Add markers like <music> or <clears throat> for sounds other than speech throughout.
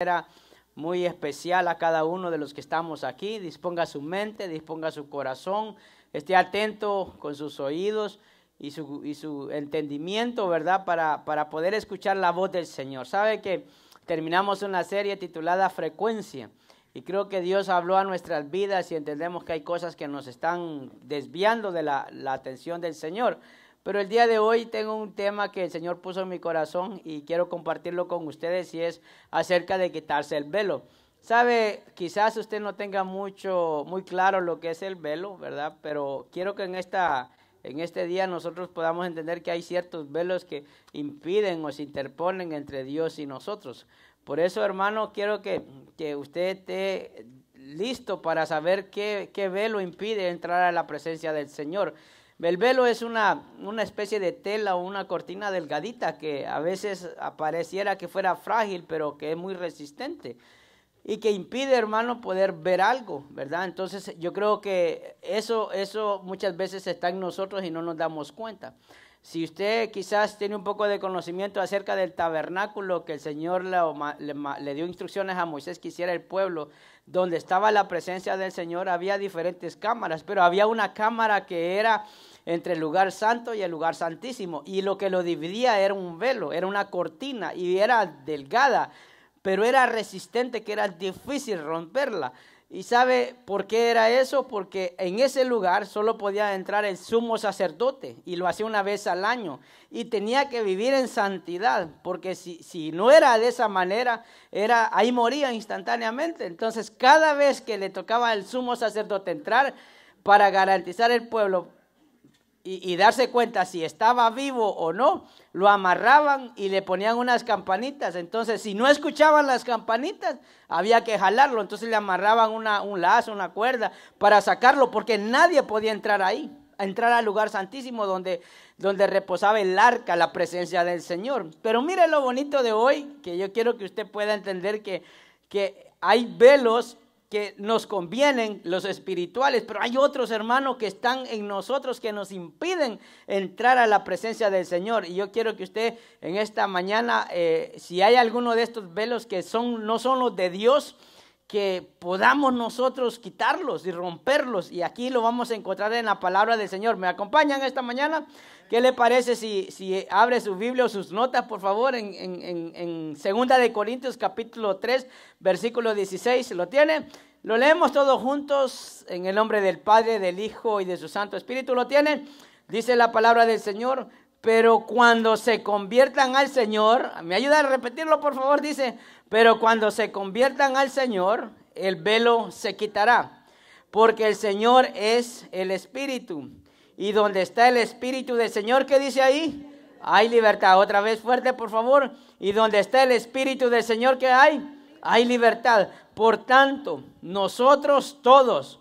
era muy especial a cada uno de los que estamos aquí. Disponga su mente, disponga su corazón, esté atento con sus oídos y su, entendimiento, ¿verdad? Para, poder escuchar la voz del Señor. Sabe que terminamos una serie titulada Frecuencia. Y creo que Dios habló a nuestras vidas y entendemos que hay cosas que nos están desviando de la atención del Señor. Pero el día de hoy tengo un tema que el Señor puso en mi corazón y quiero compartirlo con ustedes y es acerca de quitarse el velo. Sabe, quizás usted no tenga mucho, muy claro lo que es el velo, ¿verdad? Pero quiero que en este día nosotros podamos entender que hay ciertos velos que impiden o se interponen entre Dios y nosotros. Por eso, hermano, quiero que, usted esté listo para saber qué, qué velo impide entrar a la presencia del Señor. El velo es una, una especie de tela o una cortina delgadita que a veces pareciera que fuera frágil, pero que es muy resistente y que impide, hermano, poder ver algo, ¿verdad? Entonces yo creo que eso, eso muchas veces está en nosotros y no nos damos cuenta. Si usted quizás tiene un poco de conocimiento acerca del tabernáculo que el Señor le, le, dio instrucciones a Moisés que hiciera el pueblo, donde estaba la presencia del Señor, había diferentes cámaras, pero había una cámara que era entre el lugar santo y el lugar santísimo. Y lo que lo dividía era un velo, era una cortina y era delgada, pero era resistente que era difícil romperla. ¿Y sabe por qué era eso? Porque en ese lugar solo podía entrar el sumo sacerdote y lo hacía una vez al año. Y tenía que vivir en santidad, porque si, no era de esa manera, era, ahí moría instantáneamente. Entonces cada vez que le tocaba al sumo sacerdote entrar para garantizar el pueblo y, darse cuenta si estaba vivo o no, lo amarraban y le ponían unas campanitas. Entonces, si no escuchaban las campanitas, había que jalarlo. Entonces le amarraban una, un lazo, una cuerda, para sacarlo, porque nadie podía entrar ahí, entrar al lugar santísimo donde, donde reposaba el arca, la presencia del Señor. Pero mire lo bonito de hoy, que yo quiero que usted pueda entender que, que hay velos que nos convienen, los espirituales, pero hay otros hermanos que están en nosotros que nos impiden entrar a la presencia del Señor. Y yo quiero que usted en esta mañana, eh, si hay alguno de estos velos que son, no son los de Dios, que podamos nosotros quitarlos y romperlos. Y aquí lo vamos a encontrar en la palabra del Señor. ¿Me acompañan esta mañana? ¿Qué le parece si, si abre su Biblia o sus notas, por favor, en, en, Segunda de Corintios capítulo 3, versículo 16? ¿Lo tiene? Lo leemos todos juntos en el nombre del Padre, del Hijo y de su Santo Espíritu. ¿Lo tiene, Dice la palabra del Señor. Pero cuando se conviertan al Señor, ¿me ayuda a repetirlo, por favor? Dice, pero cuando se conviertan al Señor, el velo se quitará, porque el Señor es el Espíritu. Y donde está el Espíritu del Señor, ¿qué dice ahí? Hay libertad. Otra vez fuerte, por favor. Y donde está el Espíritu del Señor, ¿qué hay? Hay libertad. Por tanto, nosotros todos,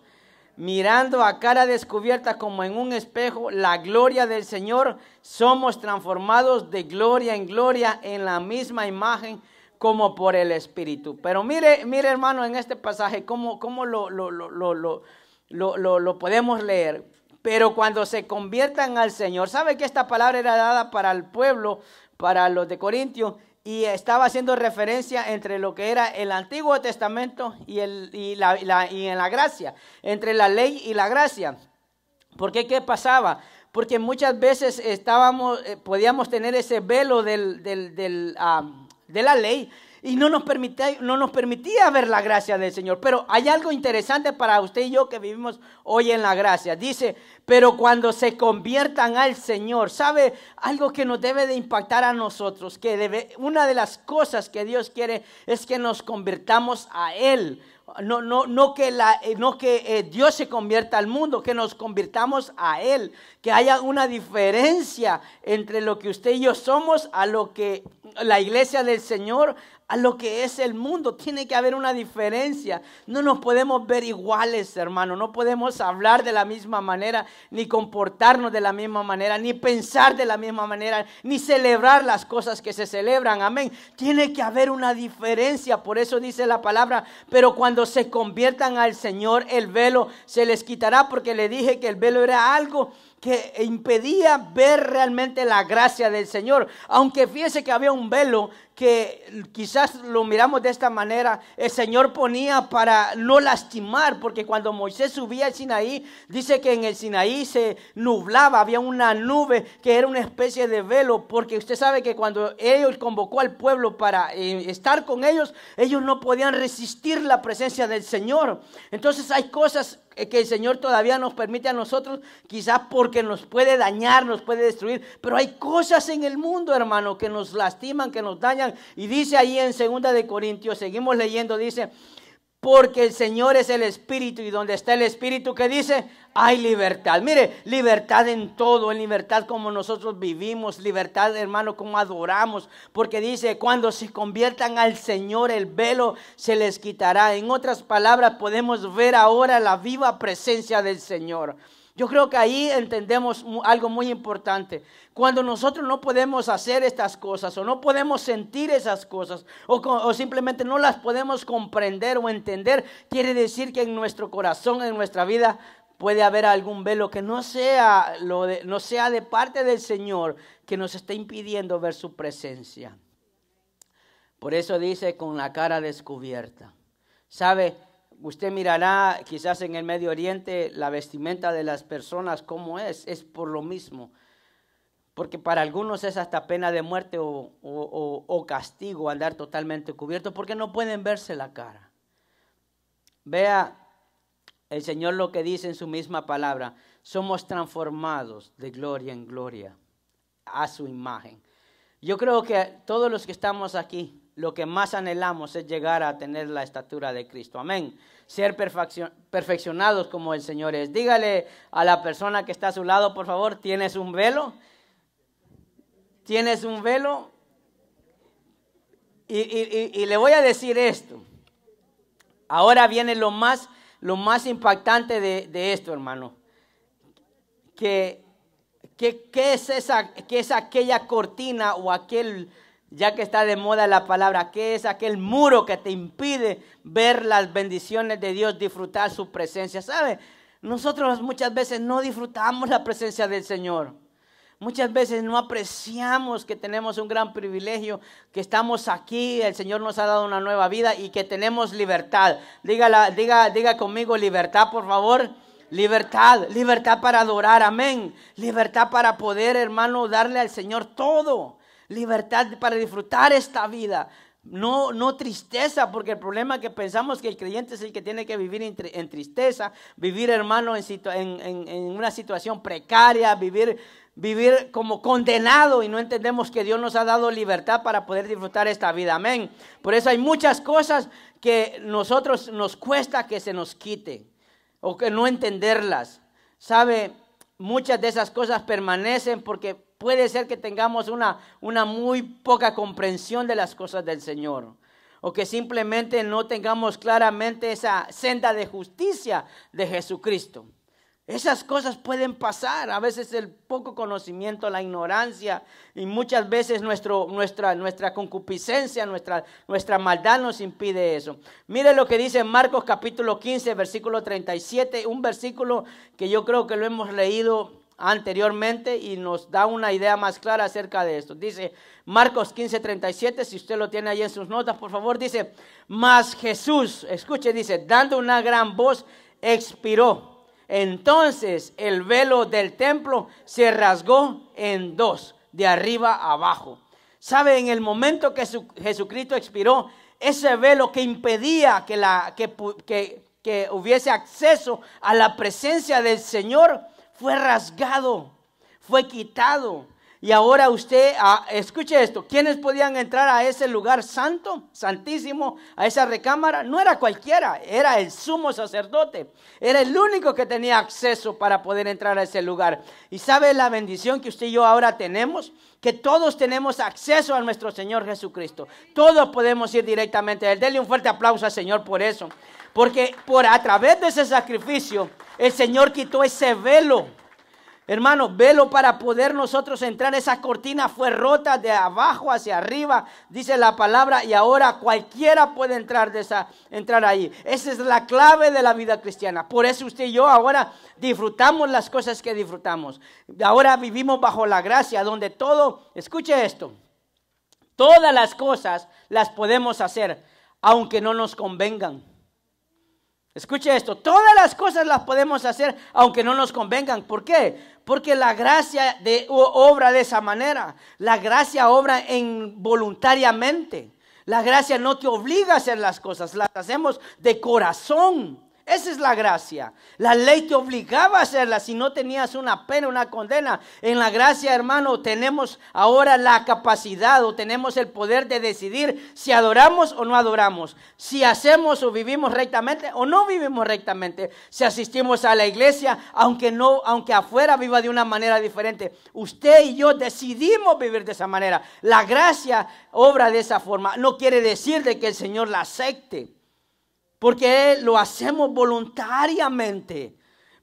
mirando a cara descubierta como en un espejo la gloria del Señor, somos transformados de gloria en gloria en la misma imagen como por el Espíritu. Pero mire, mire hermano, en este pasaje, cómo, lo, lo, lo, lo, podemos leer. Pero cuando se conviertan al Señor, ¿sabe que esta palabra era dada para el pueblo, para los de Corintio? Y estaba haciendo referencia entre lo que era el Antiguo Testamento y, el, y, la, y, en la gracia, entre la ley y la gracia. Porque qué pasaba? Porque muchas veces estábamos, eh, podíamos tener ese velo del, del, de la ley y no nos, permitía, no nos permitía ver la gracia del Señor. Pero hay algo interesante para usted y yo que vivimos hoy en la gracia. Dice, pero cuando se conviertan al Señor, ¿sabe algo que nos debe de impactar a nosotros? Que debe, una de las cosas que Dios quiere es que nos convirtamos a Él no, no, no que, la, eh, no que eh, Dios se convierta al mundo, que nos convirtamos a Él, que haya una diferencia entre lo que usted y yo somos a lo que la iglesia del Señor, a lo que es el mundo. Tiene que haber una diferencia. No nos podemos ver iguales, hermano. No podemos hablar de la misma manera, ni comportarnos de la misma manera, ni pensar de la misma manera, ni celebrar las cosas que se celebran. Amén. Tiene que haber una diferencia. Por eso dice la palabra, pero cuando se conviertan al Señor, el velo se les quitará, porque le dije que el velo era algo que impedía ver realmente la gracia del Señor. Aunque fíjese que había un velo que quizás lo miramos de esta manera, el Señor ponía para no lastimar, porque cuando Moisés subía al Sinaí, dice que en el Sinaí se nublaba, había una nube que era una especie de velo, porque usted sabe que cuando ellos convocó al pueblo para eh, estar con ellos, ellos no podían resistir la presencia del Señor. Entonces hay cosas eh, que el Señor todavía nos permite a nosotros, quizás porque nos puede dañar, nos puede destruir, pero hay cosas en el mundo, hermano, que nos lastiman, que nos dañan. Y dice ahí en segunda de Corintios, seguimos leyendo, dice, porque el Señor es el Espíritu y donde está el Espíritu que dice, hay libertad. Mire, libertad en todo, en libertad como nosotros vivimos, libertad hermano como adoramos, porque dice, cuando se conviertan al Señor el velo se les quitará. En otras palabras, podemos ver ahora la viva presencia del Señor. Yo creo que ahí entendemos algo muy importante. Cuando nosotros no podemos hacer estas cosas o no podemos sentir esas cosas o, simplemente no las podemos comprender o entender, quiere decir que en nuestro corazón, en nuestra vida, puede haber algún velo que no sea, lo de, no sea de parte del Señor que nos esté impidiendo ver su presencia. Por eso dice con la cara descubierta. ¿Sabe? Usted mirará quizás en el Medio Oriente la vestimenta de las personas como es, es por lo mismo. Porque para algunos es hasta pena de muerte o, o castigo andar totalmente cubierto porque no pueden verse la cara. Vea el Señor lo que dice en su misma palabra, somos transformados de gloria en gloria a su imagen. Yo creo que todos los que estamos aquí, lo que más anhelamos es llegar a tener la estatura de Cristo. Amén. Ser perfeccionados como el Señor es. Dígale a la persona que está a su lado, por favor, ¿tienes un velo? ¿Tienes un velo? Y, le voy a decir esto. Ahora viene lo más, lo más impactante de, esto, hermano. Que, que, es es aquella cortina o aquel ya que está de moda la palabra, ¿qué es aquel muro que te impide ver las bendiciones de Dios, disfrutar su presencia? ¿Sabe? Nosotros muchas veces no disfrutamos la presencia del Señor. Muchas veces no apreciamos que tenemos un gran privilegio, que estamos aquí, el Señor nos ha dado una nueva vida y que tenemos libertad. diga, diga conmigo libertad, por favor. Libertad, libertad para adorar, amén. Libertad para poder, hermano, darle al Señor todo libertad para disfrutar esta vida. No, no tristeza, porque el problema que pensamos que el creyente es el que tiene que vivir en, tristeza, vivir hermano en, en, en una situación precaria, vivir vivir como condenado y no entendemos que Dios nos ha dado libertad para poder disfrutar esta vida. Amén. Por eso hay muchas cosas que nosotros nos cuesta que se nos quite o que no entenderlas. ¿Sabe? muchas de esas cosas permanecen porque puede ser que tengamos una, una muy poca comprensión de las cosas del Señor o que simplemente no tengamos claramente esa senda de justicia de Jesucristo. Esas cosas pueden pasar, a veces el poco conocimiento, la ignorancia y muchas veces nuestra, concupiscencia, nuestra, nuestra maldad nos impide eso. Mire lo que dice Marcos capítulo 15, versículo 37, un versículo que yo creo que lo hemos leído anteriormente y nos da una idea más clara acerca de esto. Dice Marcos 15, 37, si usted lo tiene ahí en sus notas, por favor, dice, mas Jesús, escuche, dice, dando una gran voz, expiró entonces el velo del templo se rasgó en dos, de arriba abajo. ¿Sabe? En el momento que Jesucristo expiró, ese velo que impedía que, que hubiese acceso a la presencia del Señor fue rasgado, fue quitado. Y ahora usted, ah, escuche esto, ¿quiénes podían entrar a ese lugar santo, santísimo, a esa recámara? No era cualquiera, era el sumo sacerdote. Era el único que tenía acceso para poder entrar a ese lugar. ¿Y sabe la bendición que usted y yo ahora tenemos? Que todos tenemos acceso a nuestro Señor Jesucristo. Todos podemos ir directamente a Él. Dele un fuerte aplauso al Señor por eso. Porque por a través de ese sacrificio, el Señor quitó ese velo Hermano, velo para poder nosotros entrar. Esa cortina fue rota de abajo hacia arriba, dice la palabra, y ahora cualquiera puede entrar, de esa, entrar ahí. Esa es la clave de la vida cristiana. Por eso usted y yo ahora disfrutamos las cosas que disfrutamos. Ahora vivimos bajo la gracia, donde todo, escuche esto, todas las cosas las podemos hacer, aunque no nos convengan. Escuche esto, todas las cosas las podemos hacer aunque no nos convengan. ¿Por qué? Porque la gracia obra de esa manera. La gracia obra involuntariamente, voluntariamente. La gracia no te obliga a hacer las cosas, las hacemos de corazón. Esa es la gracia. La ley te obligaba a hacerla si no tenías una pena, una condena. En la gracia, hermano, tenemos ahora la capacidad o tenemos el poder de decidir si adoramos o no adoramos, si hacemos o vivimos rectamente o no vivimos rectamente, si asistimos a la iglesia, aunque no, aunque afuera viva de una manera diferente. Usted y yo decidimos vivir de esa manera. La gracia obra de esa forma. No quiere decir de que el Señor la acepte porque lo hacemos voluntariamente.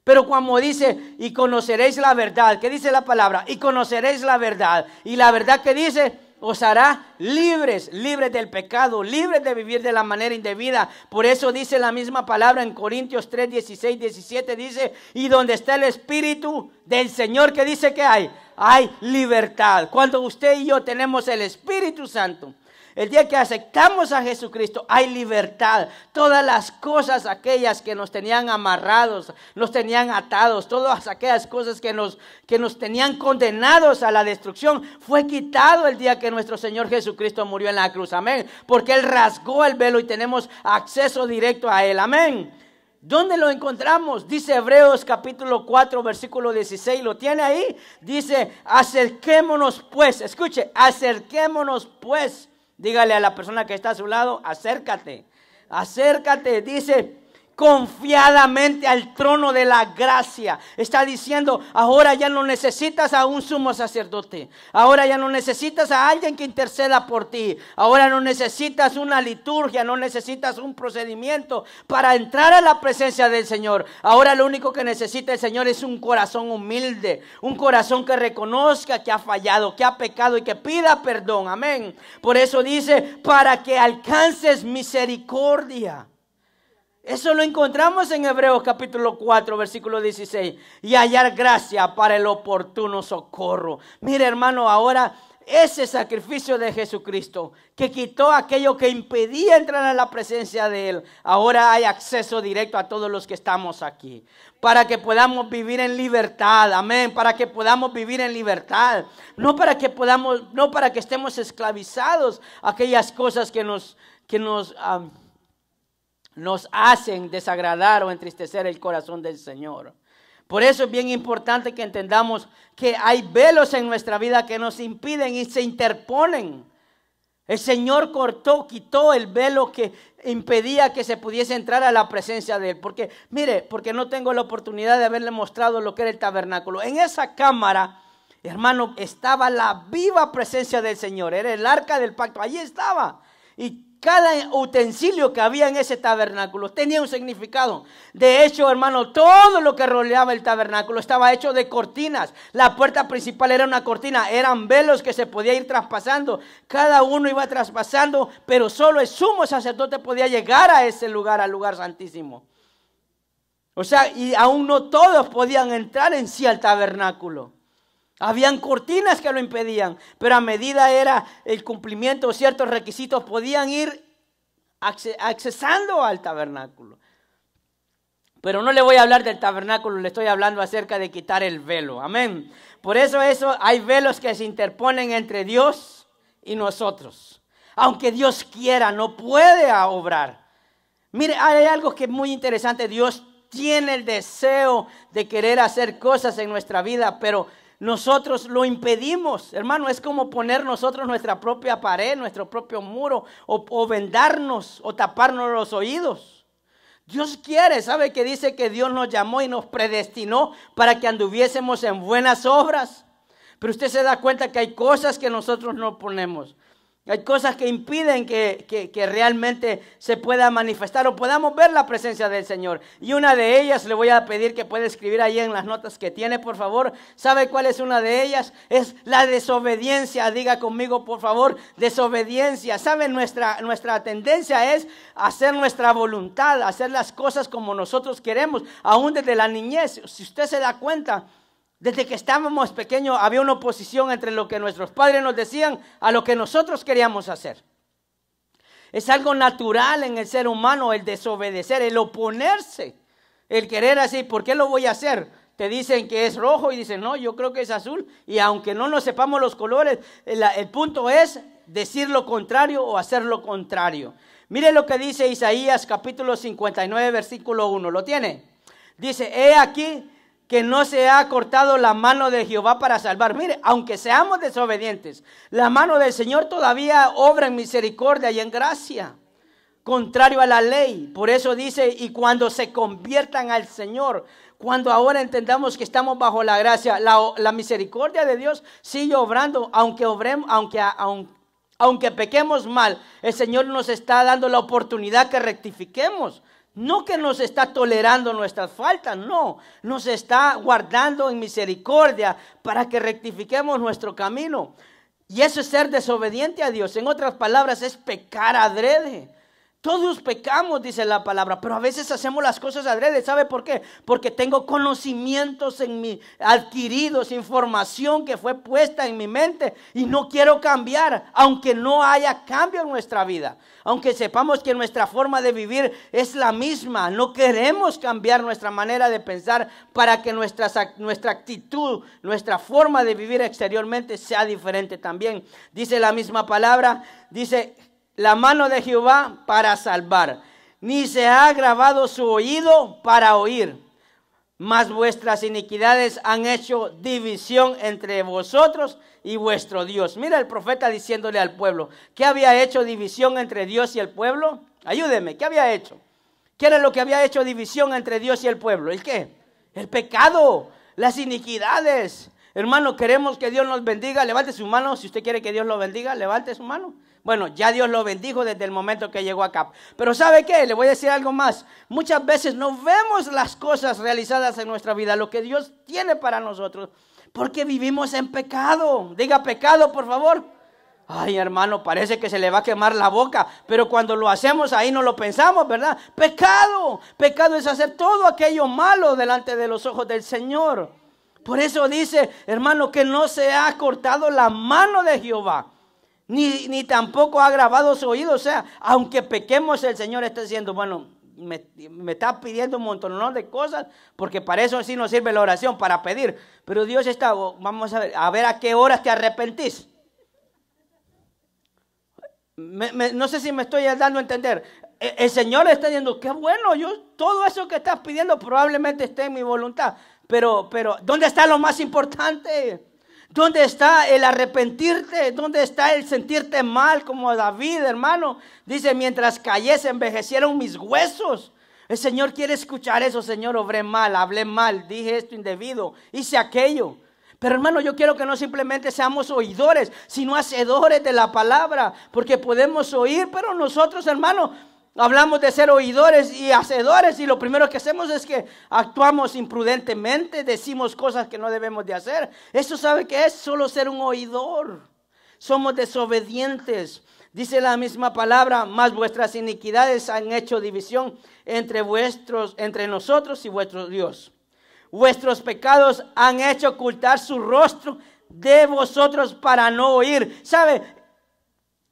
Pero cuando dice, y conoceréis la verdad, ¿qué dice la palabra? Y conoceréis la verdad. Y la verdad que dice, os hará libres, libres del pecado, libres de vivir de la manera indebida. Por eso dice la misma palabra en Corintios 3, 16, 17, dice, y donde está el Espíritu del Señor que dice que hay, hay libertad. Cuando usted y yo tenemos el Espíritu Santo, el día que aceptamos a Jesucristo hay libertad. Todas las cosas aquellas que nos tenían amarrados, nos tenían atados, todas aquellas cosas que nos, que nos tenían condenados a la destrucción, fue quitado el día que nuestro Señor Jesucristo murió en la cruz. Amén. Porque Él rasgó el velo y tenemos acceso directo a Él. Amén. ¿Dónde lo encontramos? Dice Hebreos capítulo 4, versículo 16. ¿Lo tiene ahí? Dice, acerquémonos pues, escuche, acerquémonos pues Dígale a la persona que está a su lado, acércate, acércate, dice, confiadamente al trono de la gracia. Está diciendo, ahora ya no necesitas a un sumo sacerdote, ahora ya no necesitas a alguien que interceda por ti, ahora no necesitas una liturgia, no necesitas un procedimiento para entrar a la presencia del Señor. Ahora lo único que necesita el Señor es un corazón humilde, un corazón que reconozca que ha fallado, que ha pecado y que pida perdón. Amén. Por eso dice, para que alcances misericordia eso lo encontramos en Hebreos capítulo 4, versículo 16. Y hallar gracia para el oportuno socorro. Mire hermano, ahora ese sacrificio de Jesucristo que quitó aquello que impedía entrar a la presencia de Él, ahora hay acceso directo a todos los que estamos aquí. Para que podamos vivir en libertad, amén. Para que podamos vivir en libertad. No para que podamos, no para que estemos esclavizados a aquellas cosas que nos, que nos nos hacen desagradar o entristecer el corazón del Señor. Por eso es bien importante que entendamos que hay velos en nuestra vida que nos impiden y se interponen. El Señor cortó, quitó el velo que impedía que se pudiese entrar a la presencia de Él. Porque, mire, porque no tengo la oportunidad de haberle mostrado lo que era el tabernáculo. En esa cámara, hermano, estaba la viva presencia del Señor. Era el arca del pacto. Allí estaba. Y cada utensilio que había en ese tabernáculo tenía un significado. De hecho, hermano, todo lo que rodeaba el tabernáculo estaba hecho de cortinas. La puerta principal era una cortina, eran velos que se podía ir traspasando. Cada uno iba traspasando, pero solo el sumo sacerdote podía llegar a ese lugar, al lugar santísimo. O sea, y aún no todos podían entrar en sí al tabernáculo. Habían cortinas que lo impedían, pero a medida era el cumplimiento de ciertos requisitos, podían ir accesando al tabernáculo. Pero no le voy a hablar del tabernáculo, le estoy hablando acerca de quitar el velo. Amén. Por eso eso hay velos que se interponen entre Dios y nosotros. Aunque Dios quiera, no puede obrar. Mire, hay algo que es muy interesante. Dios tiene el deseo de querer hacer cosas en nuestra vida, pero nosotros lo impedimos. Hermano, es como poner nosotros nuestra propia pared, nuestro propio muro, o, vendarnos o taparnos los oídos. Dios quiere, ¿sabe que dice que Dios nos llamó y nos predestinó para que anduviésemos en buenas obras? Pero usted se da cuenta que hay cosas que nosotros no ponemos. Hay cosas que impiden que, realmente se pueda manifestar o podamos ver la presencia del Señor. Y una de ellas, le voy a pedir que pueda escribir ahí en las notas que tiene, por favor. ¿Sabe cuál es una de ellas? Es la desobediencia. Diga conmigo, por favor, desobediencia. ¿Sabe? nuestra tendencia es hacer nuestra voluntad, hacer las cosas como nosotros queremos, aún desde la niñez. Si usted se da cuenta, desde que estábamos pequeños había una oposición entre lo que nuestros padres nos decían a lo que nosotros queríamos hacer. Es algo natural en el ser humano el desobedecer, el oponerse, el querer así, ¿por qué lo voy a hacer? Te dicen que es rojo y dicen, no, yo creo que es azul. Y aunque no nos sepamos los colores, el, el punto es decir lo contrario o hacer lo contrario. Mire lo que dice Isaías capítulo 59, versículo 1. ¿Lo tiene? Dice, he aquí que no se ha cortado la mano de Jehová para salvar. Mire, aunque seamos desobedientes, la mano del Señor todavía obra en misericordia y en gracia, contrario a la ley. Por eso dice, y cuando se conviertan al Señor, cuando ahora entendamos que estamos bajo la gracia, la, misericordia de Dios sigue obrando, aunque obremos, aunque, aunque, aunque pequemos mal, el Señor nos está dando la oportunidad que rectifiquemos no que nos está tolerando nuestras faltas, no, nos está guardando en misericordia para que rectifiquemos nuestro camino. Y eso es ser desobediente a Dios. En otras palabras, es pecar adrede. Todos pecamos, dice la palabra, pero a veces hacemos las cosas adrede. ¿Sabe por qué? Porque tengo conocimientos en adquiridos, información que fue puesta en mi mente y no quiero cambiar, aunque no haya cambio en nuestra vida. Aunque sepamos que nuestra forma de vivir es la misma, no queremos cambiar nuestra manera de pensar para que nuestra actitud, nuestra forma de vivir exteriormente sea diferente también. Dice la misma palabra, dice la mano de Jehová para salvar, ni se ha grabado su oído para oír. Mas vuestras iniquidades han hecho división entre vosotros y vuestro Dios. Mira el profeta diciéndole al pueblo, ¿qué había hecho división entre Dios y el pueblo? Ayúdeme, ¿qué había hecho? ¿Qué era lo que había hecho división entre Dios y el pueblo? ¿El qué? El pecado, las iniquidades. Hermano, queremos que Dios nos bendiga. Levante su mano. Si usted quiere que Dios lo bendiga, levante su mano. Bueno, ya Dios lo bendijo desde el momento que llegó acá. Pero ¿sabe qué? Le voy a decir algo más. Muchas veces no vemos las cosas realizadas en nuestra vida, lo que Dios tiene para nosotros, porque vivimos en pecado. Diga pecado, por favor. Ay, hermano, parece que se le va a quemar la boca, pero cuando lo hacemos ahí no lo pensamos, ¿verdad? Pecado, pecado es hacer todo aquello malo delante de los ojos del Señor. Por eso dice, hermano, que no se ha cortado la mano de Jehová ni, ni tampoco ha grabado su oído. O sea, aunque pequemos, el Señor está diciendo, bueno, me, me, está pidiendo un montón de cosas, porque para eso sí nos sirve la oración, para pedir. Pero Dios está, oh, vamos a ver, a ver a qué horas te arrepentís. no sé si me estoy dando a entender. El, el Señor está diciendo, qué bueno, yo todo eso que estás pidiendo probablemente esté en mi voluntad. Pero, pero, ¿dónde está lo más importante? ¿Dónde está el arrepentirte? ¿Dónde está el sentirte mal como David, hermano? Dice, mientras callé se envejecieron mis huesos. El Señor quiere escuchar eso, Señor, obré mal, hablé mal, dije esto indebido, hice aquello. Pero hermano, yo quiero que no simplemente seamos oidores, sino hacedores de la palabra, porque podemos oír, pero nosotros, hermano, Hablamos de ser oidores y hacedores y lo primero que hacemos es que actuamos imprudentemente, decimos cosas que no debemos de hacer. Eso sabe que es solo ser un oidor. Somos desobedientes. Dice la misma palabra, más vuestras iniquidades han hecho división entre entre nosotros y vuestro Dios. Vuestros pecados han hecho ocultar su rostro de vosotros para no oír. ¿Sabe?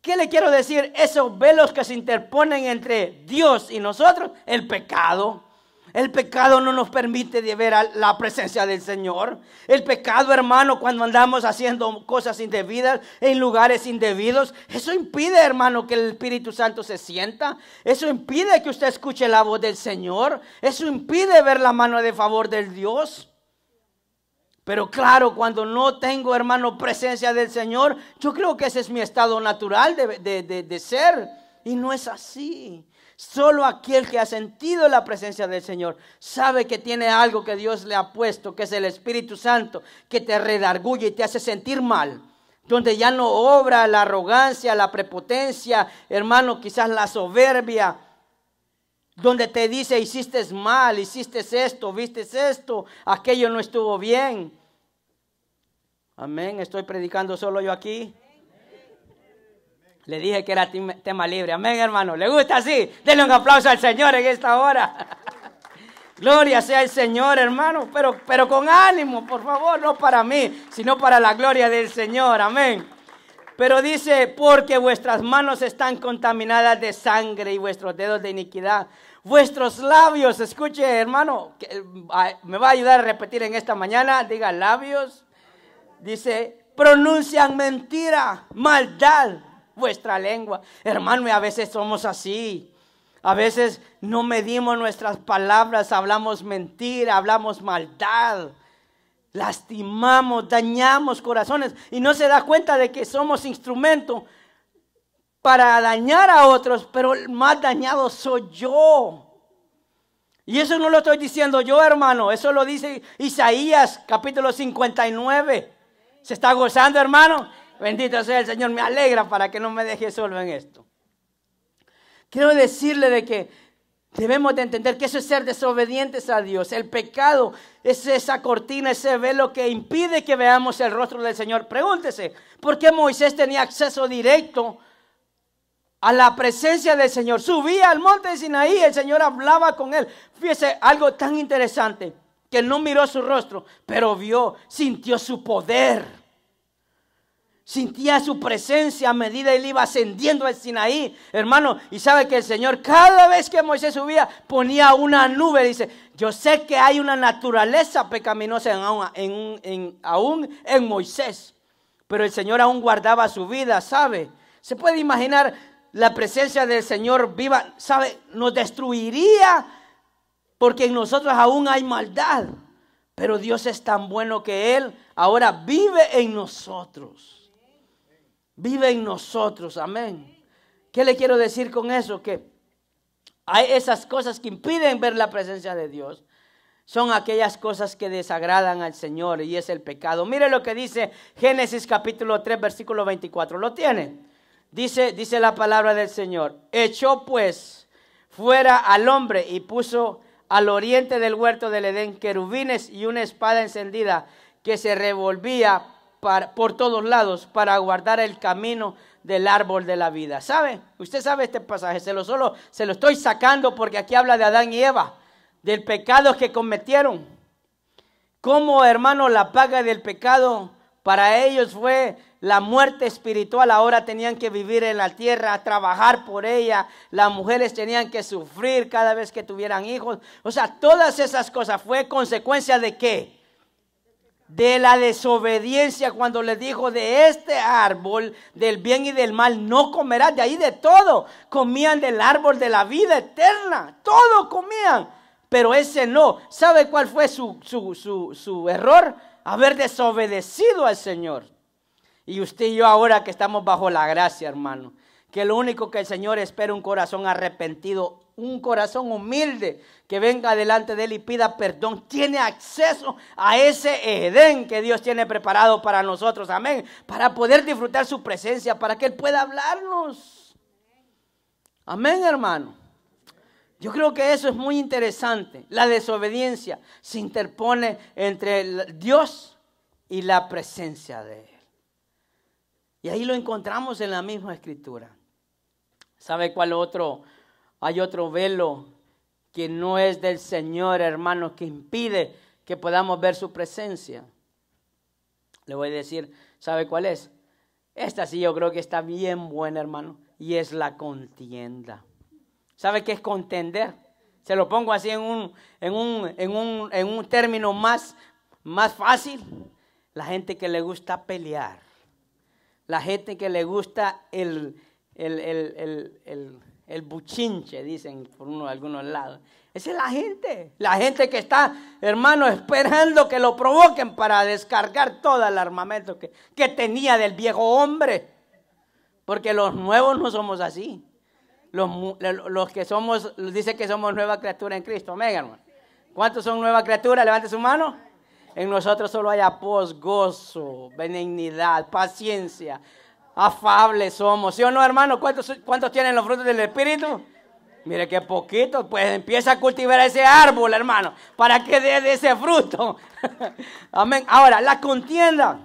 ¿Qué le quiero decir? Esos velos que se interponen entre Dios y nosotros, el pecado. El pecado no nos permite de ver la presencia del Señor. El pecado, hermano, cuando andamos haciendo cosas indebidas en lugares indebidos, eso impide, hermano, que el Espíritu Santo se sienta. Eso impide que usted escuche la voz del Señor. Eso impide ver la mano de favor del Dios. Pero claro, cuando no tengo, hermano, presencia del Señor, yo creo que ese es mi estado natural de, ser. Y no es así. Solo aquel que ha sentido la presencia del Señor sabe que tiene algo que Dios le ha puesto, que es el Espíritu Santo, que te redarguye y te hace sentir mal. Donde ya no obra la arrogancia, la prepotencia, hermano, quizás la soberbia, donde te dice hiciste mal, hiciste esto, viste esto, aquello no estuvo bien. Amén, estoy predicando solo yo aquí. Le dije que era tema libre. Amén, hermano. ¿Le gusta así? Denle un aplauso al Señor en esta hora. <laughs> Gloria sea el Señor, hermano. Pero, pero con ánimo, por favor, no para mí, sino para la gloria del Señor. Amén. Pero dice, porque vuestras manos están contaminadas de sangre y vuestros dedos de iniquidad. Vuestros labios, escuche hermano, eh, me va a ayudar a repetir en esta mañana, diga labios. Dice, pronuncian mentira, maldad, vuestra lengua. Hermano, a veces somos así. A veces no medimos nuestras palabras, hablamos mentira, hablamos maldad. Lastimamos, dañamos corazones y no se da cuenta de que somos instrumento para dañar a otros, pero el más dañado soy yo. Y eso no lo estoy diciendo yo, hermano, eso lo dice Isaías capítulo 59. ¿Se está gozando, hermano? Bendito sea el Señor, me alegra para que no me deje solo en esto. Quiero decirle de que Debemos de entender que eso es ser desobedientes a Dios. El pecado es esa cortina, ese velo que impide que veamos el rostro del Señor. Pregúntese, ¿por qué Moisés tenía acceso directo a la presencia del Señor? Subía al monte de Sinaí, el Señor hablaba con él. Fíjese algo tan interesante, que no miró su rostro, pero vio, sintió su poder. Sentía su presencia a medida que él iba ascendiendo al Sinaí, hermano. Y sabe que el Señor, cada vez que Moisés subía, ponía una nube. Dice: Yo sé que hay una naturaleza pecaminosa aún en Moisés, pero el Señor aún guardaba su vida, ¿sabe? Se puede imaginar la presencia del Señor viva, ¿sabe? Nos destruiría porque en nosotros aún hay maldad. Pero Dios es tan bueno que Él ahora vive en nosotros vive en nosotros. Amén. ¿Qué le quiero decir con eso? Que hay esas cosas que impiden ver la presencia de Dios. Son aquellas cosas que desagradan al Señor y es el pecado. Mire lo que dice Génesis capítulo 3, versículo 24. ¿Lo tiene? Dice, dice la palabra del Señor. Echó pues fuera al hombre y puso al oriente del huerto del Edén querubines y una espada encendida que se revolvía por todos lados para guardar el camino del árbol de la vida. ¿Sabe? Usted sabe este pasaje, se lo solo se lo estoy sacando porque aquí habla de Adán y Eva, del pecado que cometieron. Como hermano, la paga del pecado para ellos fue la muerte espiritual. Ahora tenían que vivir en la tierra, trabajar por ella. Las mujeres tenían que sufrir cada vez que tuvieran hijos. O sea, todas esas cosas fue consecuencia de qué? de la desobediencia cuando les dijo de este árbol del bien y del mal no comerás de ahí de todo comían del árbol de la vida eterna todo comían pero ese no sabe cuál fue su, su, su, su error haber desobedecido al Señor y usted y yo ahora que estamos bajo la gracia hermano que lo único que el Señor espera un corazón arrepentido un corazón humilde que venga delante de Él y pida perdón, tiene acceso a ese Edén que Dios tiene preparado para nosotros, amén, para poder disfrutar su presencia, para que Él pueda hablarnos. Amén, hermano. Yo creo que eso es muy interesante. La desobediencia se interpone entre Dios y la presencia de Él. Y ahí lo encontramos en la misma escritura. ¿Sabe cuál otro hay otro velo que no es del Señor, hermano, que impide que podamos ver su presencia. Le voy a decir, ¿sabe cuál es? Esta sí yo creo que está bien buena, hermano, y es la contienda. ¿Sabe qué es contender? Se lo pongo así en un, en un, en un, término más, más fácil. La gente que le gusta pelear. La gente que le gusta el, el el buchinche, dicen por uno, algunos lados. Esa es la gente, la gente que está, hermano, esperando que lo provoquen para descargar todo el armamento que, que tenía del viejo hombre. Porque los nuevos no somos así. Los, los que somos, dice que somos nueva criatura en Cristo. Amén, hermano. ¿Cuántos son nueva criatura? Levante su mano. En nosotros solo hay apos, gozo, benignidad, paciencia, Afables somos. ¿Sí o no, hermano? ¿Cuántos, cuántos tienen los frutos del Espíritu? Mire que poquito, pues empieza a cultivar ese árbol, hermano, para que dé de ese fruto. <laughs> Amén. Ahora, la contienda.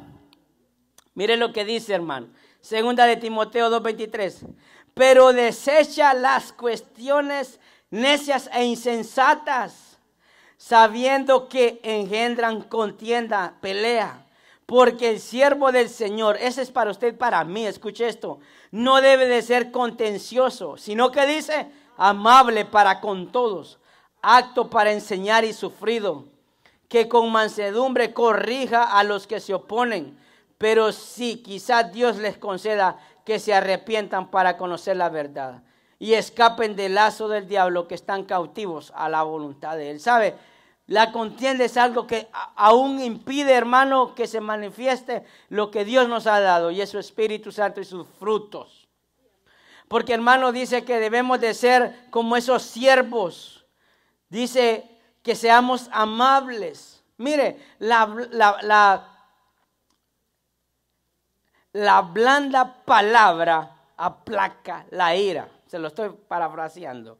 Mire lo que dice, hermano. Segunda de Timoteo 2.23. Pero desecha las cuestiones necias e insensatas, sabiendo que engendran contienda, pelea porque el siervo del Señor, ese es para usted, para mí, escuche esto, no debe de ser contencioso, sino que dice, amable para con todos, acto para enseñar y sufrido, que con mansedumbre corrija a los que se oponen, pero sí, quizás Dios les conceda que se arrepientan para conocer la verdad y escapen del lazo del diablo que están cautivos a la voluntad de Él. ¿Sabe? La contienda es algo que aún impide, hermano, que se manifieste lo que Dios nos ha dado y es su Espíritu Santo y sus frutos. Porque hermano dice que debemos de ser como esos siervos. Dice que seamos amables. Mire, la, la, la blanda palabra aplaca la ira. Se lo estoy parafraseando.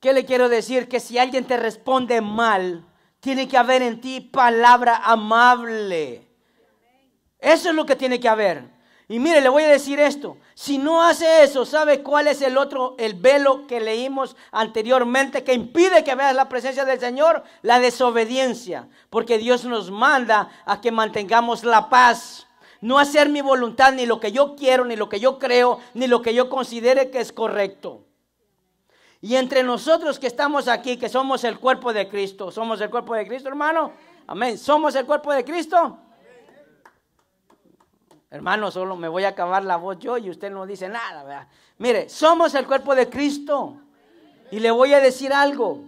¿Qué le quiero decir? Que si alguien te responde mal, tiene que haber en ti palabra amable. Eso es lo que tiene que haber. Y mire, le voy a decir esto. Si no hace eso, ¿sabe cuál es el otro, el velo que leímos anteriormente que impide que veas la presencia del Señor? La desobediencia. Porque Dios nos manda a que mantengamos la paz. No hacer mi voluntad, ni lo que yo quiero, ni lo que yo creo, ni lo que yo considere que es correcto. Y entre nosotros que estamos aquí, que somos el cuerpo de Cristo, somos el cuerpo de Cristo, hermano. Amén. ¿Somos el cuerpo de Cristo? Hermano, solo me voy a acabar la voz yo y usted no dice nada, ¿verdad? Mire, somos el cuerpo de Cristo. Y le voy a decir algo.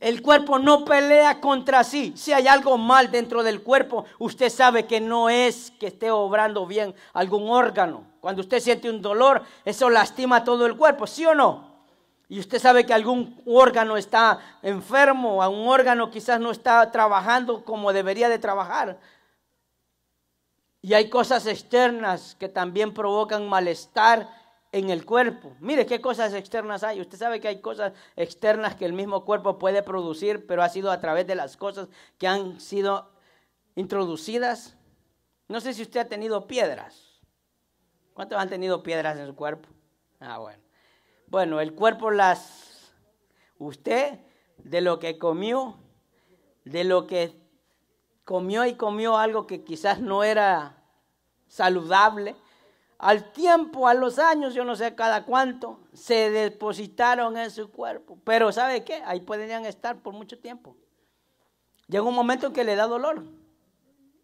El cuerpo no pelea contra sí. Si hay algo mal dentro del cuerpo, usted sabe que no es que esté obrando bien algún órgano. Cuando usted siente un dolor, eso lastima todo el cuerpo, ¿sí o no? y usted sabe que algún órgano está enfermo, a un órgano quizás no está trabajando como debería de trabajar. Y hay cosas externas que también provocan malestar en el cuerpo. Mire qué cosas externas hay. Usted sabe que hay cosas externas que el mismo cuerpo puede producir, pero ha sido a través de las cosas que han sido introducidas. No sé si usted ha tenido piedras. ¿Cuántos han tenido piedras en su cuerpo? Ah, bueno. Bueno, el cuerpo las... Usted de lo que comió, de lo que comió y comió algo que quizás no era saludable, al tiempo, a los años, yo no sé cada cuánto, se depositaron en su cuerpo. Pero ¿sabe qué? Ahí podrían estar por mucho tiempo. Llega un momento que le da dolor.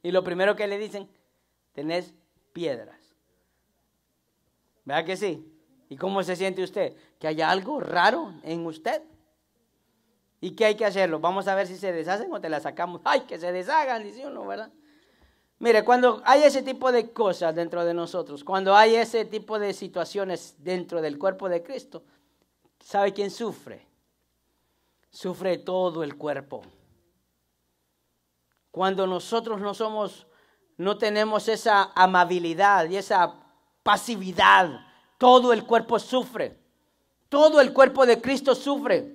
Y lo primero que le dicen, tenés piedras. ¿Verdad que sí? ¿Y cómo se siente usted? ¿Que hay algo raro en usted? ¿Y qué hay que hacerlo? Vamos a ver si se deshacen o te la sacamos. ¡Ay, que se deshagan! Dice uno, ¿verdad? Mire, cuando hay ese tipo de cosas dentro de nosotros, cuando hay ese tipo de situaciones dentro del cuerpo de Cristo, ¿sabe quién sufre? Sufre todo el cuerpo. Cuando nosotros no somos, no tenemos esa amabilidad y esa pasividad todo el cuerpo sufre. Todo el cuerpo de Cristo sufre.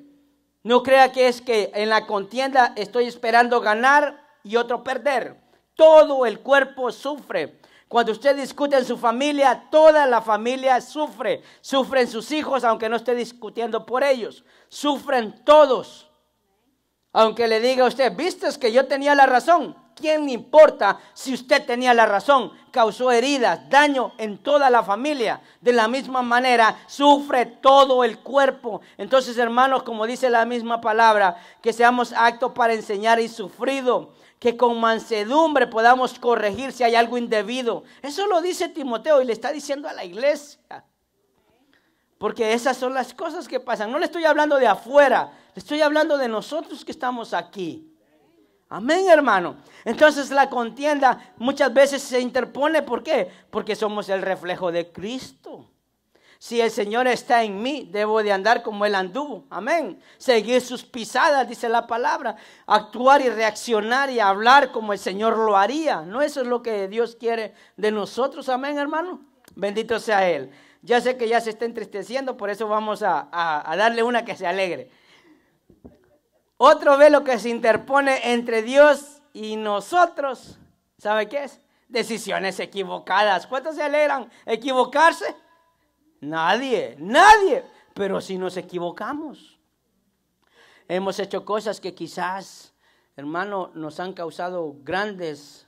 No crea que es que en la contienda estoy esperando ganar y otro perder. Todo el cuerpo sufre. Cuando usted discute en su familia, toda la familia sufre. Sufren sus hijos, aunque no esté discutiendo por ellos. Sufren todos. Aunque le diga a usted, viste que yo tenía la razón quién importa si usted tenía la razón? Causó heridas, daño en toda la familia. De la misma manera, sufre todo el cuerpo. Entonces, hermanos, como dice la misma palabra, que seamos actos para enseñar y sufrido. Que con mansedumbre podamos corregir si hay algo indebido. Eso lo dice Timoteo y le está diciendo a la iglesia. Porque esas son las cosas que pasan. No le estoy hablando de afuera, le estoy hablando de nosotros que estamos aquí. Amén, hermano. Entonces la contienda muchas veces se interpone. ¿Por qué? Porque somos el reflejo de Cristo. Si el Señor está en mí, debo de andar como Él anduvo. Amén. Seguir sus pisadas, dice la palabra. Actuar y reaccionar y hablar como el Señor lo haría. No eso es lo que Dios quiere de nosotros. Amén, hermano. Bendito sea Él. Ya sé que ya se está entristeciendo, por eso vamos a darle una que se alegre. Otro velo que se interpone entre Dios y nosotros, ¿sabe qué es? Decisiones equivocadas. ¿Cuántos se alegran equivocarse? Nadie, nadie. Pero si nos equivocamos, hemos hecho cosas que quizás, hermano, nos han causado grandes,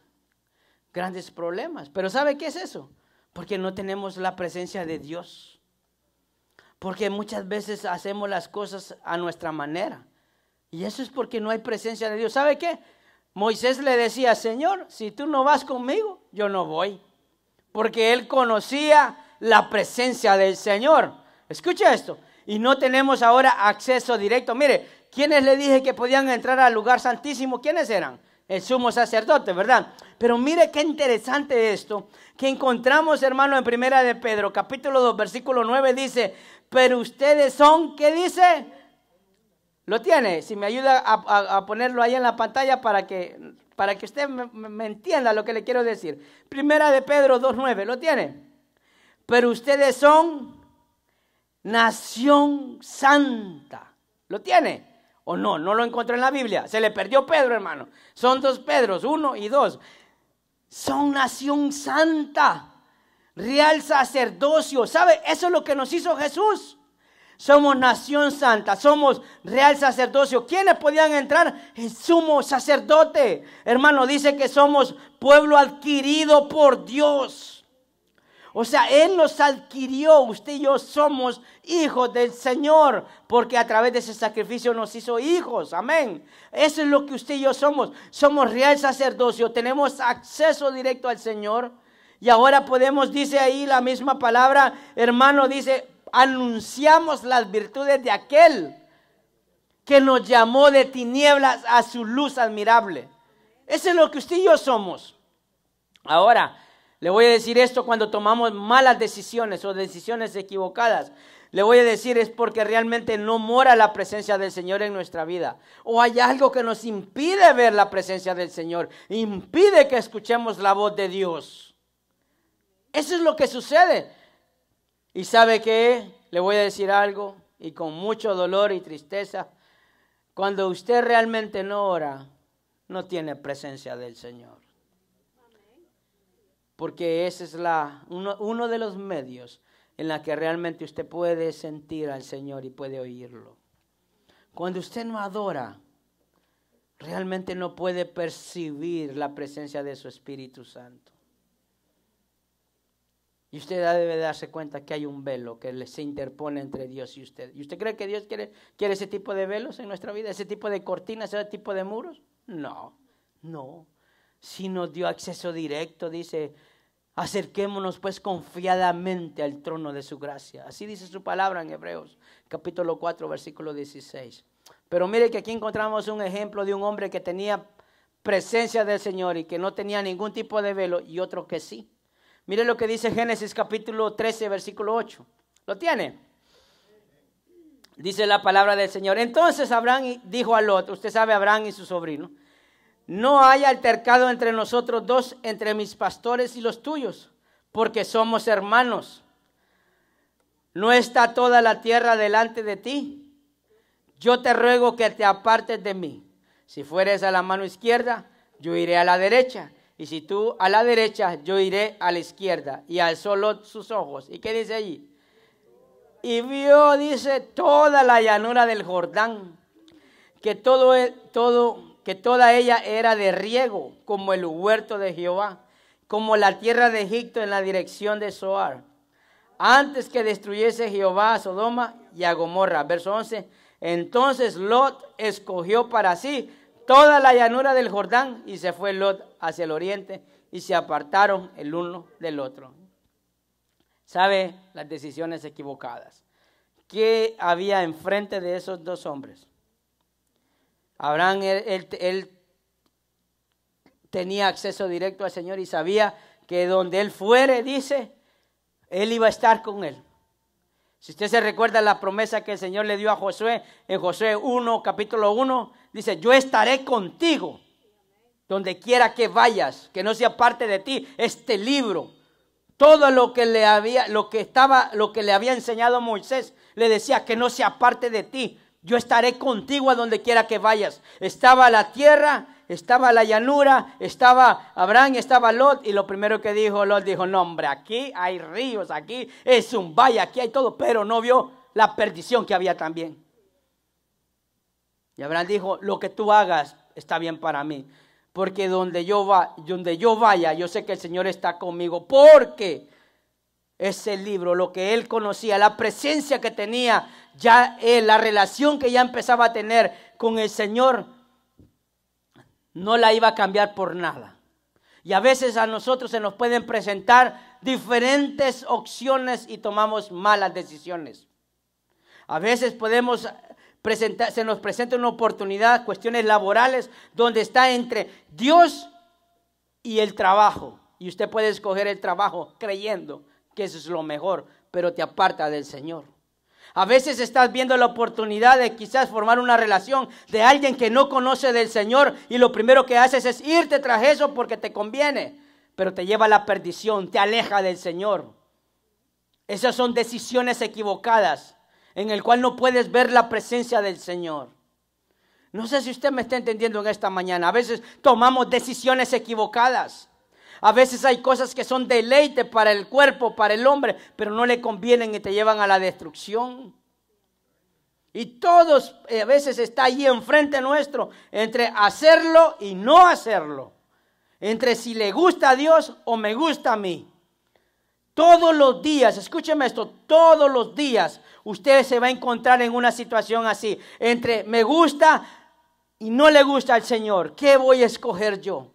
grandes problemas. Pero ¿sabe qué es eso? Porque no tenemos la presencia de Dios. Porque muchas veces hacemos las cosas a nuestra manera. Y eso es porque no hay presencia de Dios. ¿Sabe qué? Moisés le decía, Señor, si tú no vas conmigo, yo no voy. Porque él conocía la presencia del Señor. Escucha esto. Y no tenemos ahora acceso directo. Mire, ¿quiénes le dije que podían entrar al lugar santísimo? ¿Quiénes eran? El sumo sacerdote, ¿verdad? Pero mire qué interesante esto, que encontramos, hermano, en primera de Pedro, capítulo 2, versículo 9, dice, pero ustedes son, ¿qué dice? ¿Lo tiene? Si me ayuda a, ponerlo ahí en la pantalla para que, para que usted me, entienda lo que le quiero decir. Primera de Pedro 2.9, ¿lo tiene? Pero ustedes son nación santa. ¿Lo tiene? ¿O no? No lo encontré en la Biblia. Se le perdió Pedro, hermano. Son dos Pedros, uno y dos. Son nación santa, real sacerdocio. ¿Sabe? Eso es lo que nos hizo Jesús somos nación santa, somos real sacerdocio. ¿Quiénes podían entrar? El sumo sacerdote. Hermano, dice que somos pueblo adquirido por Dios. O sea, Él nos adquirió, usted y yo somos hijos del Señor, porque a través de ese sacrificio nos hizo hijos, amén. Eso es lo que usted y yo somos, somos real sacerdocio, tenemos acceso directo al Señor. Y ahora podemos, dice ahí la misma palabra, hermano, dice, anunciamos las virtudes de aquel que nos llamó de tinieblas a su luz admirable. Eso es lo que usted y yo somos. Ahora, le voy a decir esto cuando tomamos malas decisiones o decisiones equivocadas. Le voy a decir es porque realmente no mora la presencia del Señor en nuestra vida. O hay algo que nos impide ver la presencia del Señor, impide que escuchemos la voz de Dios. Eso es lo que sucede. Y sabe que le voy a decir algo, y con mucho dolor y tristeza, cuando usted realmente no ora, no tiene presencia del Señor. Porque ese es la, uno, uno de los medios en la que realmente usted puede sentir al Señor y puede oírlo. Cuando usted no adora, realmente no puede percibir la presencia de su Espíritu Santo. Y usted debe darse cuenta que hay un velo que se interpone entre Dios y usted. ¿Y usted cree que Dios quiere, ese tipo de velos en nuestra vida? ¿Ese tipo de cortinas? ¿Ese tipo de muros? No, no. Si nos dio acceso directo, dice, acerquémonos pues confiadamente al trono de su gracia. Así dice su palabra en Hebreos, capítulo 4, versículo 16. Pero mire que aquí encontramos un ejemplo de un hombre que tenía presencia del Señor y que no tenía ningún tipo de velo y otro que sí. Mire lo que dice Génesis capítulo 13, versículo 8. ¿Lo tiene? Dice la palabra del Señor. Entonces Abraham dijo a otro, usted sabe Abraham y su sobrino, no hay altercado entre nosotros dos, entre mis pastores y los tuyos, porque somos hermanos. No está toda la tierra delante de ti. Yo te ruego que te apartes de mí. Si fueres a la mano izquierda, yo iré a la derecha. Y si tú a la derecha, yo iré a la izquierda. Y alzó Lot sus ojos. ¿Y qué dice allí? Y vio, dice, toda la llanura del Jordán, que, todo, e, todo, que toda ella era de riego, como el huerto de Jehová, como la tierra de Egipto en la dirección de Zoar Antes que destruyese Jehová a Sodoma y a Gomorra. Verso 11. Entonces Lot escogió para sí toda la llanura del Jordán y se fue Lot hacia el oriente y se apartaron el uno del otro. ¿Sabe? Las decisiones equivocadas. ¿Qué había enfrente de esos dos hombres? Abraham, él tenía acceso directo al Señor y sabía que donde él fuere, dice, él iba a estar con él. Si usted se recuerda la promesa que el Señor le dio a Josué, en Josué 1, capítulo 1, dice, yo estaré contigo donde quiera que vayas, que no sea parte de ti este libro. Todo lo que le había, lo que estaba, lo que le había enseñado Moisés, le decía que no sea parte de ti. Yo estaré contigo a donde quiera que vayas. Estaba la tierra estaba la llanura, estaba Abraham, estaba Lot, y lo primero que dijo Lot dijo, no hombre, aquí hay ríos, aquí es un valle, aquí hay todo, pero no vio la perdición que había también. Y Abraham dijo, lo que tú hagas está bien para mí, porque donde yo, va, donde yo vaya, yo sé que el Señor está conmigo, porque ese libro, lo que él conocía, la presencia que tenía, ya él, eh, la relación que ya empezaba a tener con el Señor, no la iba a cambiar por nada. Y a veces a nosotros se nos pueden presentar diferentes opciones y tomamos malas decisiones. A veces podemos presentar, se nos presenta una oportunidad, cuestiones laborales, donde está entre Dios y el trabajo. Y usted puede escoger el trabajo creyendo que eso es lo mejor, pero te aparta del Señor. A veces estás viendo la oportunidad de quizás formar una relación de alguien que no conoce del Señor y lo primero que haces es irte tras eso porque te conviene, pero te lleva a la perdición, te aleja del Señor. Esas son decisiones equivocadas en el cual no puedes ver la presencia del Señor. No sé si usted me está entendiendo en esta mañana. A veces tomamos decisiones equivocadas. A veces hay cosas que son deleite para el cuerpo, para el hombre, pero no le convienen y te llevan a la destrucción. Y todos eh, a veces está ahí enfrente nuestro, entre hacerlo y no hacerlo. Entre si le gusta a Dios o me gusta a mí. Todos los días, escúcheme esto, todos los días usted se va a encontrar en una situación así, entre me gusta y no le gusta al Señor. ¿Qué voy a escoger yo?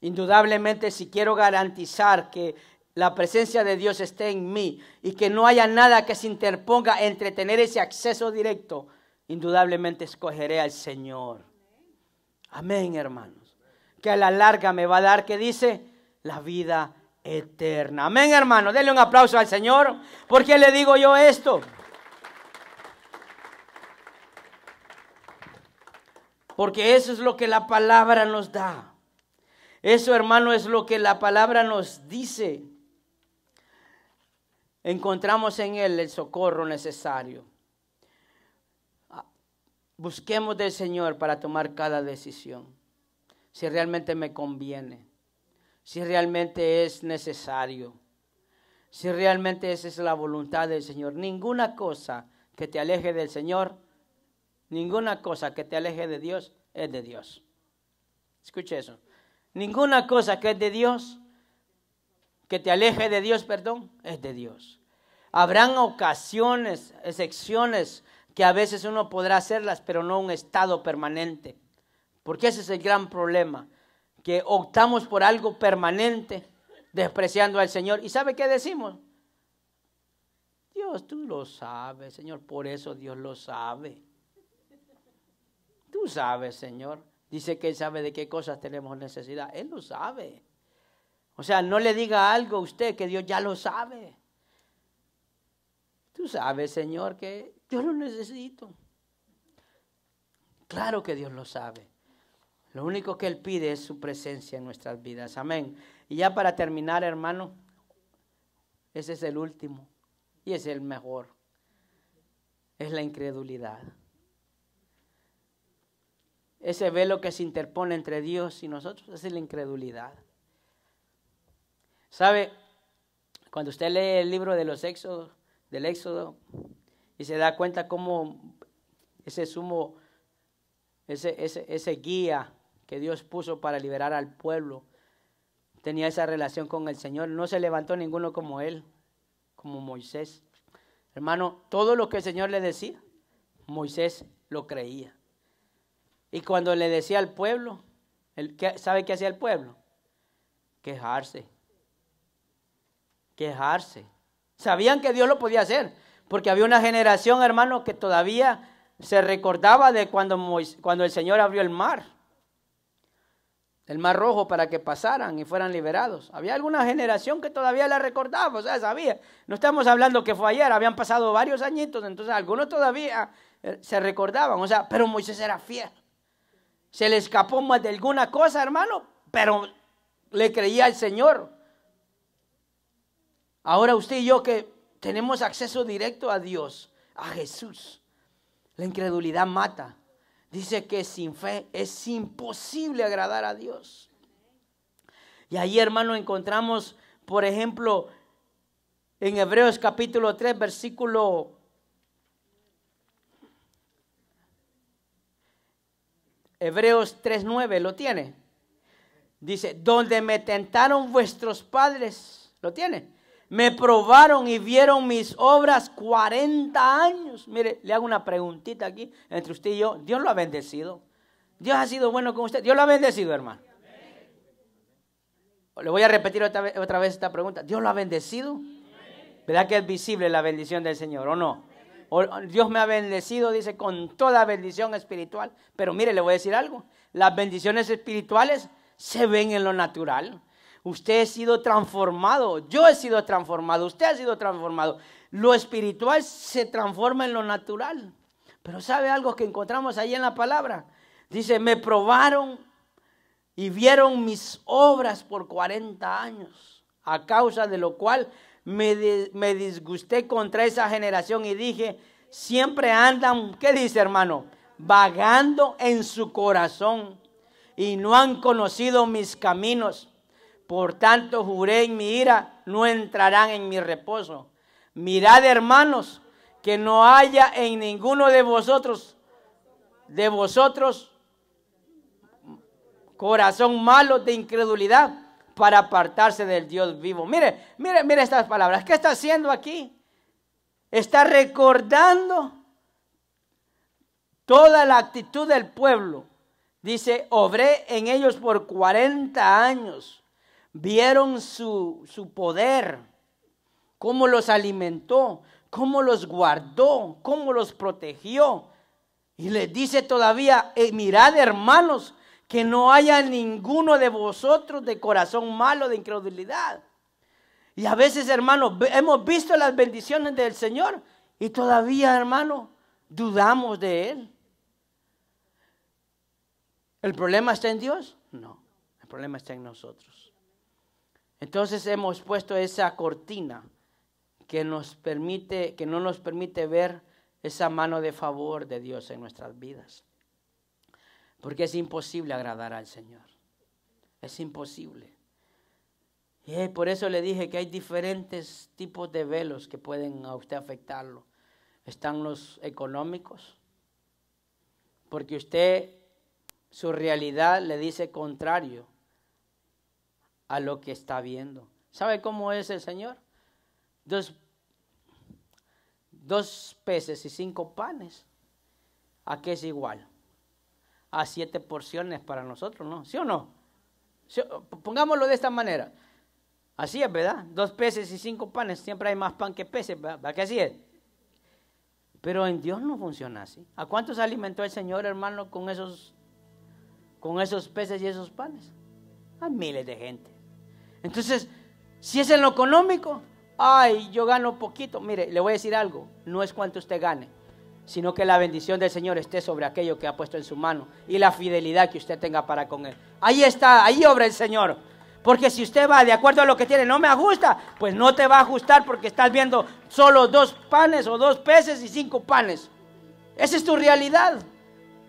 Indudablemente, si quiero garantizar que la presencia de Dios esté en mí y que no haya nada que se interponga entre tener ese acceso directo, indudablemente escogeré al Señor. Amén, hermanos. Que a la larga me va a dar, que dice, la vida eterna. Amén, hermanos. Denle un aplauso al Señor. porque le digo yo esto? Porque eso es lo que la palabra nos da. Eso, hermano, es lo que la palabra nos dice. Encontramos en Él el socorro necesario. Ah, busquemos del Señor para tomar cada decisión. Si realmente me conviene, si realmente es necesario, si realmente esa es la voluntad del Señor. Ninguna cosa que te aleje del Señor, ninguna cosa que te aleje de Dios es de Dios. Escuche eso. Ninguna cosa que es de Dios, que te aleje de Dios, perdón, es de Dios. Habrán ocasiones, excepciones, que a veces uno podrá hacerlas, pero no un estado permanente. Porque ese es el gran problema, que optamos por algo permanente, despreciando al Señor. ¿Y sabe qué decimos? Dios, tú lo sabes, Señor, por eso Dios lo sabe. Tú sabes, Señor. Dice que Él sabe de qué cosas tenemos necesidad. Él lo sabe. O sea, no le diga algo a usted que Dios ya lo sabe. Tú sabes, Señor, que yo lo necesito. Claro que Dios lo sabe. Lo único que Él pide es su presencia en nuestras vidas. Amén. Y ya para terminar, hermano, ese es el último y es el mejor. Es la incredulidad ese velo que se interpone entre Dios y nosotros, es la incredulidad. ¿Sabe? Cuando usted lee el libro del Éxodo y se da cuenta cómo ese sumo, ese, ese, ese guía que Dios puso para liberar al pueblo, tenía esa relación con el Señor. No se levantó ninguno como él, como Moisés. Hermano, todo lo que el Señor le decía, Moisés lo creía. Y cuando le decía al pueblo, ¿sabe qué hacía el pueblo? Quejarse. Quejarse. Sabían que Dios lo podía hacer, porque había una generación, hermano, que todavía se recordaba de cuando, cuando el Señor abrió el mar, el mar rojo para que pasaran y fueran liberados. Había alguna generación que todavía la recordaba, o sea, sabía. No estamos hablando que fue ayer, habían pasado varios añitos, entonces algunos todavía eh, se recordaban, o sea, pero Moisés era fiel. Se le escapó más de alguna cosa, hermano, pero le creía al Señor. Ahora usted y yo que tenemos acceso directo a Dios, a Jesús, la incredulidad mata. Dice que sin fe es imposible agradar a Dios. Y ahí, hermano, encontramos, por ejemplo, en Hebreos capítulo 3, versículo Hebreos 3.9 lo tiene. Dice, donde me tentaron vuestros padres, lo tiene. Me probaron y vieron mis obras 40 años. Mire, le hago una preguntita aquí entre usted y yo. Dios lo ha bendecido. Dios ha sido bueno con usted. Dios lo ha bendecido, hermano. Le voy a repetir otra vez, otra vez esta pregunta. ¿Dios lo ha bendecido? ¿Verdad que es visible la bendición del Señor o no? Dios me ha bendecido, dice, con toda bendición espiritual. Pero mire, le voy a decir algo. Las bendiciones espirituales se ven en lo natural. Usted ha sido transformado, yo he sido transformado, usted ha sido transformado. Lo espiritual se transforma en lo natural. Pero ¿sabe algo que encontramos ahí en la palabra? Dice, me probaron y vieron mis obras por 40 años, a causa de lo cual me, disgusté contra esa generación y dije, siempre andan, ¿qué dice hermano? Vagando en su corazón y no han conocido mis caminos. Por tanto juré en mi ira, no entrarán en mi reposo. Mirad hermanos, que no haya en ninguno de vosotros, de vosotros, corazón malo de incredulidad para apartarse del Dios vivo. Mire, mire, mire estas palabras. ¿Qué está haciendo aquí? Está recordando toda la actitud del pueblo. Dice, obré en ellos por 40 años. Vieron su, su poder, cómo los alimentó, cómo los guardó, cómo los protegió. Y les dice todavía, eh, mirad hermanos, que no haya ninguno de vosotros de corazón malo, de incredulidad. Y a veces, hermanos, hemos visto las bendiciones del Señor y todavía, hermano, dudamos de Él. ¿El problema está en Dios? No, el problema está en nosotros. Entonces hemos puesto esa cortina que, nos permite, que no nos permite ver esa mano de favor de Dios en nuestras vidas. Porque es imposible agradar al Señor. Es imposible. Y por eso le dije que hay diferentes tipos de velos que pueden a usted afectarlo. Están los económicos, porque usted, su realidad le dice contrario a lo que está viendo. ¿Sabe cómo es el Señor? Dos, dos peces y cinco panes. ¿A qué es igual? a siete porciones para nosotros, ¿no? ¿Sí o no? Pongámoslo de esta manera. Así es, ¿verdad? Dos peces y cinco panes, siempre hay más pan que peces, ¿verdad? que así es? Pero en Dios no funciona así. ¿A cuántos alimentó el Señor, hermano, con esos, con esos peces y esos panes? A miles de gente. Entonces, si es en lo económico, ay, yo gano poquito. Mire, le voy a decir algo, no es cuánto usted gane, sino que la bendición del Señor esté sobre aquello que ha puesto en su mano y la fidelidad que usted tenga para con Él. Ahí está, ahí obra el Señor. Porque si usted va de acuerdo a lo que tiene, no me ajusta, pues no te va a ajustar porque estás viendo solo dos panes o dos peces y cinco panes. Esa es tu realidad.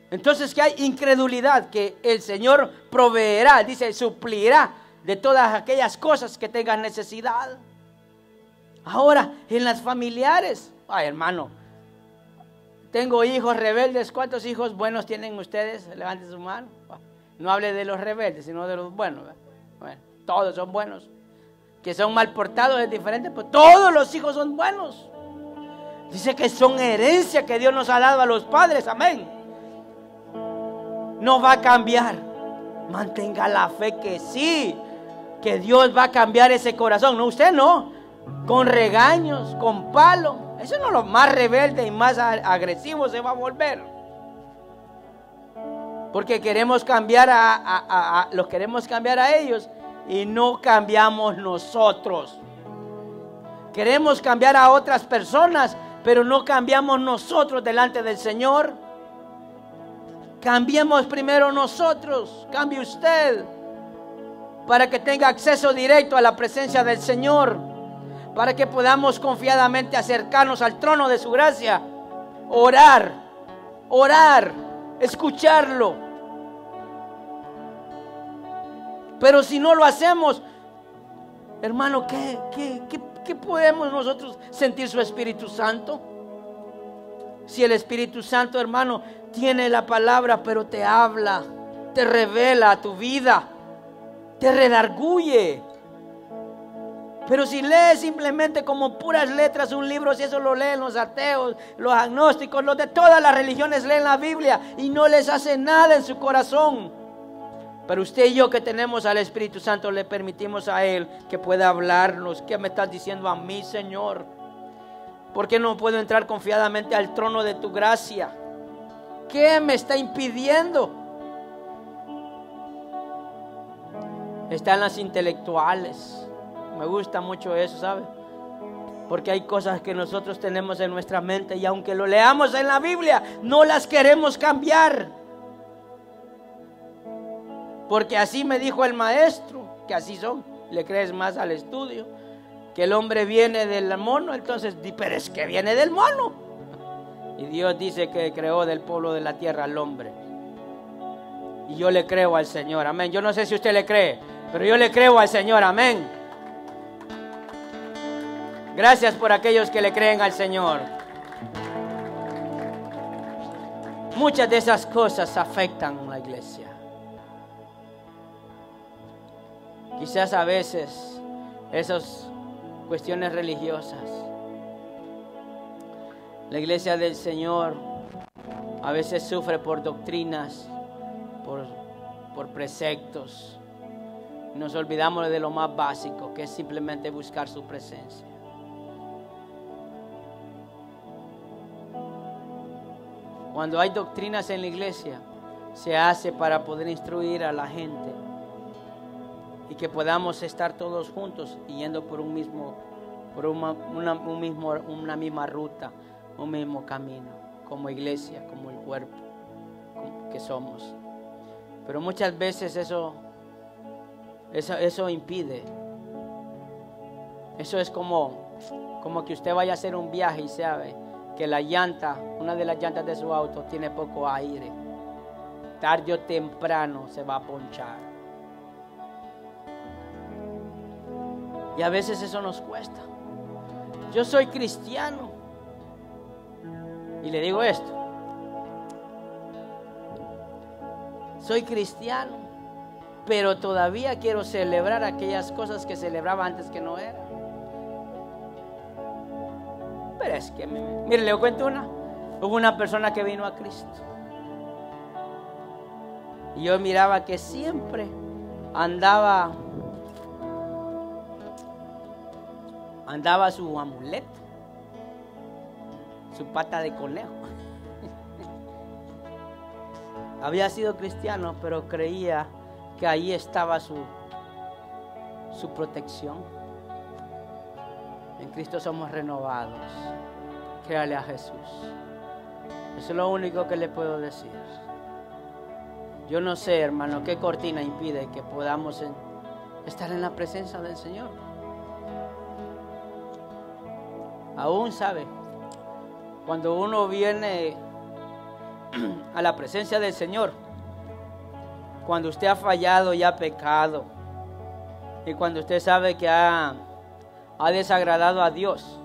Entonces que hay incredulidad, que el Señor proveerá, dice, suplirá de todas aquellas cosas que tengas necesidad. Ahora, en las familiares, ay hermano, tengo hijos rebeldes. ¿Cuántos hijos buenos tienen ustedes? Levanten su mano. No hable de los rebeldes, sino de los buenos. Bueno, todos son buenos. Que son mal portados es diferente, pero pues todos los hijos son buenos. Dice que son herencia que Dios nos ha dado a los padres. Amén. No va a cambiar. Mantenga la fe que sí, que Dios va a cambiar ese corazón. No, usted no. Con regaños, con palos eso es lo más rebelde y más agresivo se va a volver. Porque queremos cambiar los queremos cambiar a ellos y no cambiamos nosotros. Queremos cambiar a otras personas, pero no cambiamos nosotros delante del Señor. Cambiemos primero nosotros, cambie usted, para que tenga acceso directo a la presencia del Señor para que podamos confiadamente acercarnos al trono de su gracia, orar, orar, escucharlo. Pero si no lo hacemos, hermano, ¿qué, qué, podemos nosotros sentir su Espíritu Santo? Si el Espíritu Santo, hermano, tiene la palabra, pero te habla, te revela tu vida, te redarguye pero si lee simplemente como puras letras un libro, si eso lo leen los ateos, los agnósticos, los de todas las religiones leen la Biblia y no les hace nada en su corazón. Pero usted y yo que tenemos al Espíritu Santo le permitimos a Él que pueda hablarnos. ¿Qué me estás diciendo a mí, Señor? ¿Por qué no puedo entrar confiadamente al trono de tu gracia? ¿Qué me está impidiendo? Están las intelectuales me gusta mucho eso, ¿sabe? Porque hay cosas que nosotros tenemos en nuestra mente y aunque lo leamos en la Biblia, no las queremos cambiar. Porque así me dijo el maestro, que así son, le crees más al estudio, que el hombre viene del mono, entonces, pero es que viene del mono. Y Dios dice que creó del pueblo de la tierra al hombre. Y yo le creo al Señor, amén. Yo no sé si usted le cree, pero yo le creo al Señor, amén. Gracias por aquellos que le creen al Señor. Muchas de esas cosas afectan a la iglesia. Quizás a veces esas cuestiones religiosas. La iglesia del Señor a veces sufre por doctrinas, por, por preceptos. Nos olvidamos de lo más básico, que es simplemente buscar su presencia. Cuando hay doctrinas en la iglesia, se hace para poder instruir a la gente y que podamos estar todos juntos yendo por un mismo, por una, una misma ruta, un mismo camino, como iglesia, como el cuerpo que somos. Pero muchas veces eso, eso, impide. Eso es como, como que usted vaya a hacer un viaje y sabe que la llanta, una de las llantas de su auto tiene poco aire. Tarde o temprano se va a ponchar. Y a veces eso nos cuesta. Yo soy cristiano. Y le digo esto. Soy cristiano, pero todavía quiero celebrar aquellas cosas que celebraba antes que no era. Pero es que, mire, le cuento una. Hubo una persona que vino a Cristo. Y yo miraba que siempre andaba andaba su amuleto, su pata de conejo. <laughs> Había sido cristiano, pero creía que ahí estaba su, su protección. En Cristo somos renovados. Créale a Jesús. Eso es lo único que le puedo decir. Yo no sé, hermano, qué cortina impide que podamos estar en la presencia del Señor. Aún sabe, cuando uno viene <clears throat> a la presencia del Señor, cuando usted ha fallado y ha pecado, y cuando usted sabe que ha ha desagradado a Dios,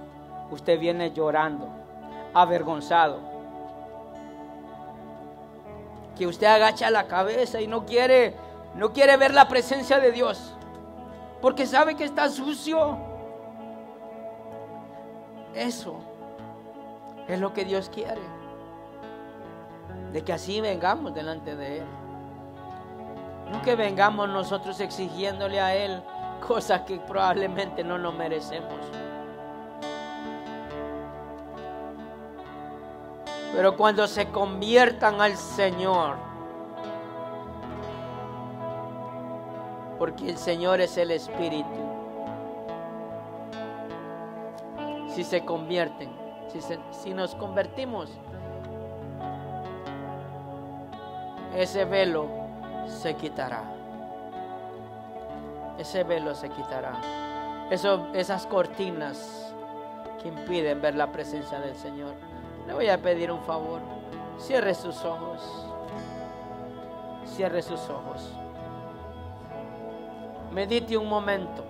usted viene llorando, avergonzado. Que usted agacha la cabeza y no quiere, no quiere ver la presencia de Dios, porque sabe que está sucio. Eso es lo que Dios quiere, de que así vengamos delante de Él. No que vengamos nosotros exigiéndole a Él cosas que probablemente no nos merecemos. Pero cuando se conviertan al Señor, porque el Señor es el Espíritu, si se convierten, si, si nos convertimos, ese velo se quitará ese velo se quitará. Eso, esas cortinas que impiden ver la presencia del Señor. Le voy a pedir un favor. Cierre sus ojos. Cierre sus ojos. Medite un momento